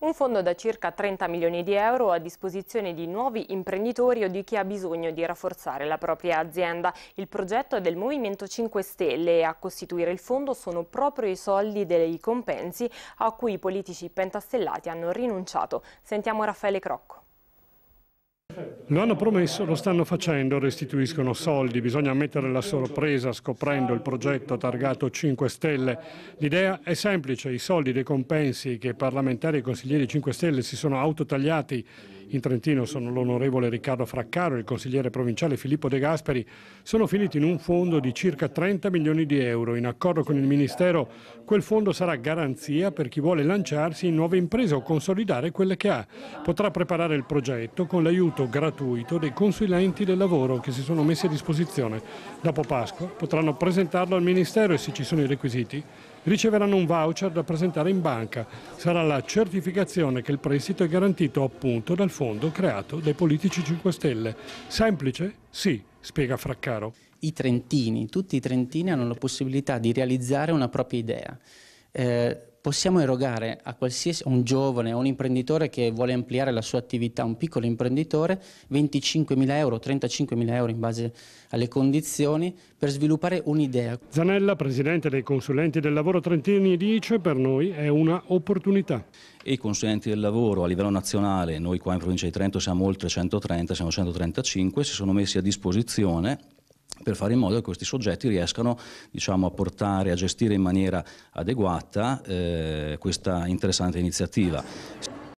Un fondo da circa 30 milioni di euro a disposizione di nuovi imprenditori o di chi ha bisogno di rafforzare la propria azienda. Il progetto è del Movimento 5 Stelle e a costituire il fondo sono proprio i soldi dei compensi a cui i politici pentastellati hanno rinunciato. Sentiamo Raffaele Crocco. Lo hanno promesso, lo stanno facendo, restituiscono soldi, bisogna ammettere la sorpresa scoprendo il progetto targato 5 Stelle. L'idea è semplice, i soldi dei compensi che parlamentari e consiglieri 5 Stelle si sono autotagliati in Trentino sono l'onorevole Riccardo Fraccaro e il consigliere provinciale Filippo De Gasperi, sono finiti in un fondo di circa 30 milioni di euro. In accordo con il Ministero, quel fondo sarà garanzia per chi vuole lanciarsi in nuove imprese o consolidare quelle che ha. Potrà preparare il progetto con l'aiuto gratuito dei consulenti del lavoro che si sono messi a disposizione. Dopo Pasqua potranno presentarlo al Ministero e se ci sono i requisiti riceveranno un voucher da presentare in banca. Sarà la certificazione che il prestito è garantito appunto dal fondo creato dai politici 5 Stelle. Semplice? Sì, spiega Fraccaro. I trentini, tutti i trentini hanno la possibilità di realizzare una propria idea. Eh, possiamo erogare a qualsiasi un giovane, un imprenditore che vuole ampliare la sua attività, un piccolo imprenditore, 25.000 euro, 35.000 euro in base alle condizioni per sviluppare un'idea. Zanella, presidente dei consulenti del lavoro Trentini, dice per noi è un'opportunità. I consulenti del lavoro a livello nazionale, noi qua in provincia di Trento siamo oltre 130, siamo 135, si sono messi a disposizione per fare in modo che questi soggetti riescano diciamo, a portare, a gestire in maniera adeguata eh, questa interessante iniziativa.